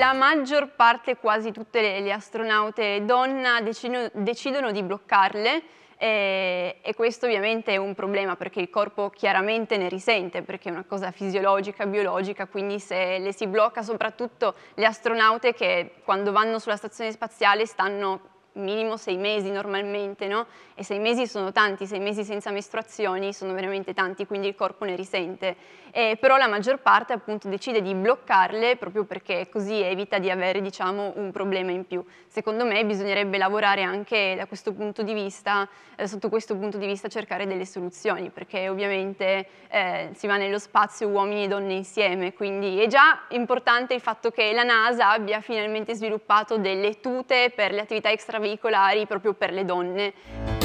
La maggior parte, quasi tutte le, le astronaute donna decidono, decidono di bloccarle e, eh, e, questo ovviamente è un problema perché il corpo chiaramente ne risente perché è una cosa fisiologica, biologica, quindi se le si blocca soprattutto le astronaute che quando vanno sulla stazione spaziale stanno minimo sei mesi normalmente, no? E sei mesi sono tanti, sei mesi senza mestruazioni sono veramente tanti, quindi il corpo ne risente. Eh, però la maggior parte appunto decide di bloccarle proprio perché così evita di avere, diciamo, un problema in più. Secondo me bisognerebbe lavorare anche da questo punto di vista, eh, sotto questo punto di vista cercare delle soluzioni, perché ovviamente eh, si va nello spazio uomini e donne insieme, quindi è già importante il fatto che la NASA abbia finalmente sviluppato delle tute per le attività extra extraveicolari proprio per le donne.